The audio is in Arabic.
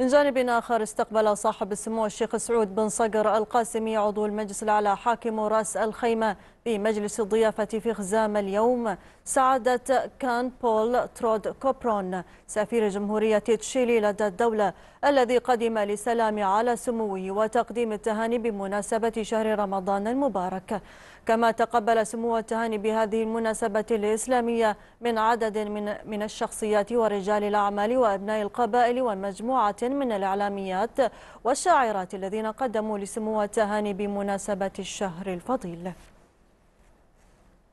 من جانب آخر استقبل صاحب السمو الشيخ سعود بن صقر القاسمي عضو المجلس الأعلى حاكم رأس الخيمة في مجلس الضيافة في خزام اليوم سعادة كان بول ترود كوبرون سفير جمهورية تشيلي لدى الدولة الذي قدم للسلام على سموه وتقديم التهاني بمناسبة شهر رمضان المبارك كما تقبل سمو التهاني بهذه المناسبة الإسلامية من عدد من من الشخصيات ورجال الأعمال وأبناء القبائل ومجموعة من الإعلاميات والشاعرات الذين قدموا لسمو التهاني بمناسبة الشهر الفضيل